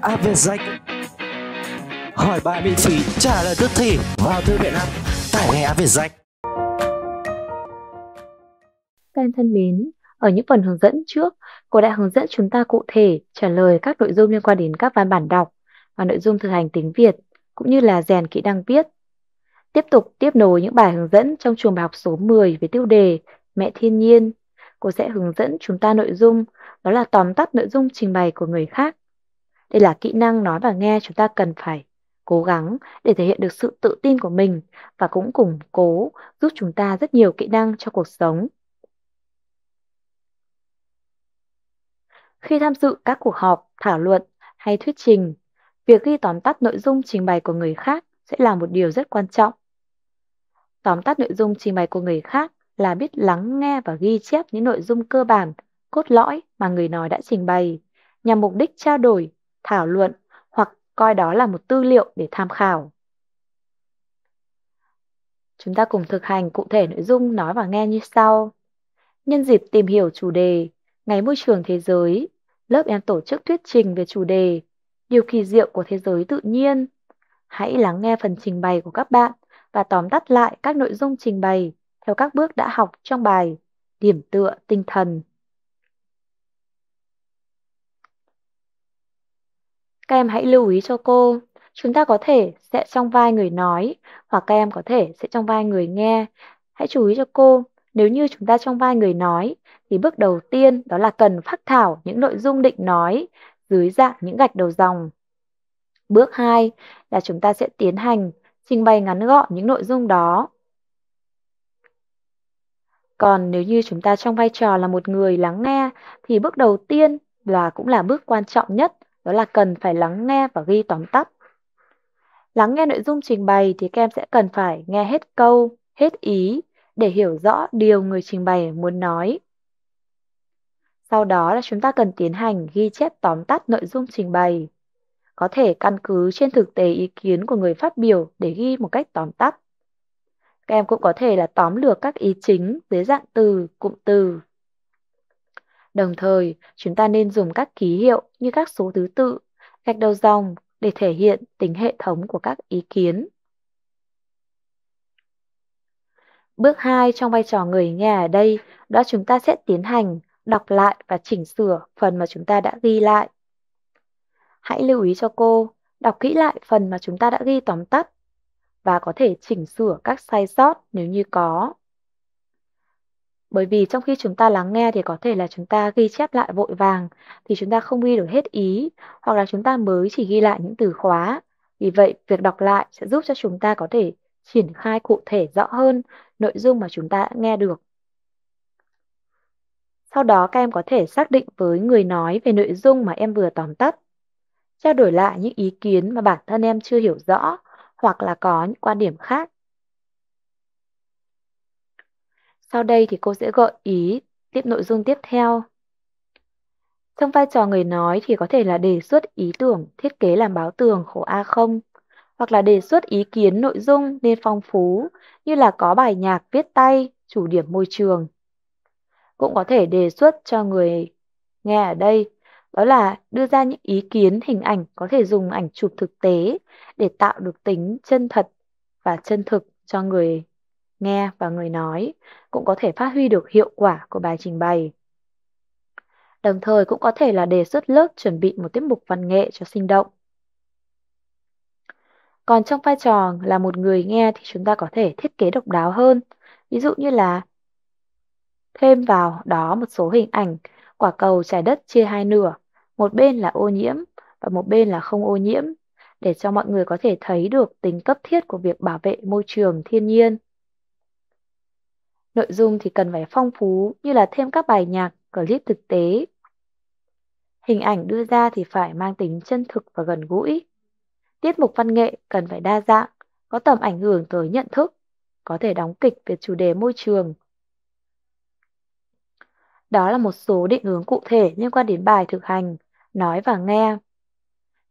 app về danh hỏi bài miễn phí trả lời tức thì vào thư viện app tải ngay app về danh các em thân mến ở những phần hướng dẫn trước cô đã hướng dẫn chúng ta cụ thể trả lời các nội dung liên quan đến các văn bản đọc và nội dung thực hành tiếng việt cũng như là rèn kỹ năng viết tiếp tục tiếp nối những bài hướng dẫn trong chuồng bài học số 10 với tiêu đề Mẹ Thiên Nhiên. Cô sẽ hướng dẫn chúng ta nội dung, đó là tóm tắt nội dung trình bày của người khác đây là kỹ năng nói và nghe chúng ta cần phải cố gắng để thể hiện được sự tự tin của mình và cũng củng cố giúp chúng ta rất nhiều kỹ năng cho cuộc sống. Khi tham dự các cuộc họp, thảo luận hay thuyết trình, việc ghi tóm tắt nội dung trình bày của người khác sẽ là một điều rất quan trọng. Tóm tắt nội dung trình bày của người khác là biết lắng nghe và ghi chép những nội dung cơ bản, cốt lõi mà người nói đã trình bày, nhằm mục đích trao đổi, thảo luận hoặc coi đó là một tư liệu để tham khảo. Chúng ta cùng thực hành cụ thể nội dung nói và nghe như sau. Nhân dịp tìm hiểu chủ đề Ngày môi trường thế giới, lớp em tổ chức thuyết trình về chủ đề Điều kỳ diệu của thế giới tự nhiên. Hãy lắng nghe phần trình bày của các bạn và tóm tắt lại các nội dung trình bày theo các bước đã học trong bài Điểm tựa tinh thần. Các em hãy lưu ý cho cô. Chúng ta có thể sẽ trong vai người nói hoặc các em có thể sẽ trong vai người nghe. Hãy chú ý cho cô. Nếu như chúng ta trong vai người nói thì bước đầu tiên đó là cần phát thảo những nội dung định nói dưới dạng những gạch đầu dòng. Bước hai là chúng ta sẽ tiến hành trình bày ngắn gọn những nội dung đó. Còn nếu như chúng ta trong vai trò là một người lắng nghe thì bước đầu tiên là cũng là bước quan trọng nhất đó là cần phải lắng nghe và ghi tóm tắt. Lắng nghe nội dung trình bày thì các em sẽ cần phải nghe hết câu, hết ý để hiểu rõ điều người trình bày muốn nói. Sau đó là chúng ta cần tiến hành ghi chép tóm tắt nội dung trình bày. Có thể căn cứ trên thực tế ý kiến của người phát biểu để ghi một cách tóm tắt. Các em cũng có thể là tóm lược các ý chính dưới dạng từ, cụm từ Đồng thời, chúng ta nên dùng các ký hiệu như các số thứ tự, gạch đầu dòng để thể hiện tính hệ thống của các ý kiến. Bước 2 trong vai trò người nghe ở đây, đó chúng ta sẽ tiến hành đọc lại và chỉnh sửa phần mà chúng ta đã ghi lại. Hãy lưu ý cho cô, đọc kỹ lại phần mà chúng ta đã ghi tóm tắt và có thể chỉnh sửa các sai sót nếu như có. Bởi vì trong khi chúng ta lắng nghe thì có thể là chúng ta ghi chép lại vội vàng thì chúng ta không ghi được hết ý hoặc là chúng ta mới chỉ ghi lại những từ khóa. Vì vậy, việc đọc lại sẽ giúp cho chúng ta có thể triển khai cụ thể rõ hơn nội dung mà chúng ta đã nghe được. Sau đó các em có thể xác định với người nói về nội dung mà em vừa tóm tắt. Trao đổi lại những ý kiến mà bản thân em chưa hiểu rõ hoặc là có những quan điểm khác Sau đây thì cô sẽ gợi ý tiếp nội dung tiếp theo. Trong vai trò người nói thì có thể là đề xuất ý tưởng thiết kế làm báo tường khổ A0 hoặc là đề xuất ý kiến nội dung nên phong phú như là có bài nhạc viết tay, chủ điểm môi trường. Cũng có thể đề xuất cho người nghe ở đây đó là đưa ra những ý kiến hình ảnh có thể dùng ảnh chụp thực tế để tạo được tính chân thật và chân thực cho người nghe và người nói cũng có thể phát huy được hiệu quả của bài trình bày. Đồng thời cũng có thể là đề xuất lớp chuẩn bị một tiết mục văn nghệ cho sinh động. Còn trong vai trò là một người nghe thì chúng ta có thể thiết kế độc đáo hơn, ví dụ như là thêm vào đó một số hình ảnh quả cầu trái đất chia hai nửa, một bên là ô nhiễm và một bên là không ô nhiễm để cho mọi người có thể thấy được tính cấp thiết của việc bảo vệ môi trường thiên nhiên Nội dung thì cần phải phong phú như là thêm các bài nhạc, clip thực tế. Hình ảnh đưa ra thì phải mang tính chân thực và gần gũi. Tiết mục văn nghệ cần phải đa dạng, có tầm ảnh hưởng tới nhận thức, có thể đóng kịch về chủ đề môi trường. Đó là một số định hướng cụ thể liên quan đến bài thực hành, nói và nghe.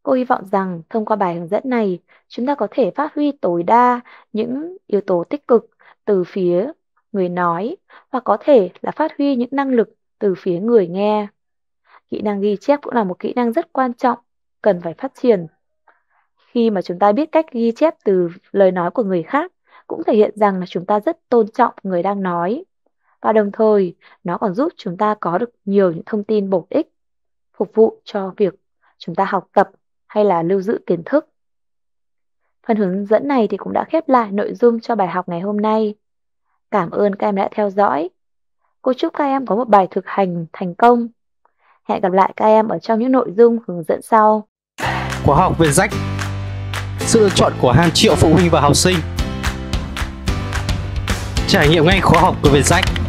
Cô hy vọng rằng thông qua bài hướng dẫn này, chúng ta có thể phát huy tối đa những yếu tố tích cực từ phía người nói và có thể là phát huy những năng lực từ phía người nghe. Kỹ năng ghi chép cũng là một kỹ năng rất quan trọng, cần phải phát triển. Khi mà chúng ta biết cách ghi chép từ lời nói của người khác, cũng thể hiện rằng là chúng ta rất tôn trọng người đang nói. Và đồng thời, nó còn giúp chúng ta có được nhiều những thông tin bổ ích, phục vụ cho việc chúng ta học tập hay là lưu giữ kiến thức. Phần hướng dẫn này thì cũng đã khép lại nội dung cho bài học ngày hôm nay. Cảm ơn các em đã theo dõi. Cô chúc các em có một bài thực hành thành công. Hẹn gặp lại các em ở trong những nội dung hướng dẫn sau. Khóa học về rách Sự lựa chọn của hàng triệu phụ huynh và học sinh Trải nghiệm ngay khóa học của Vietjet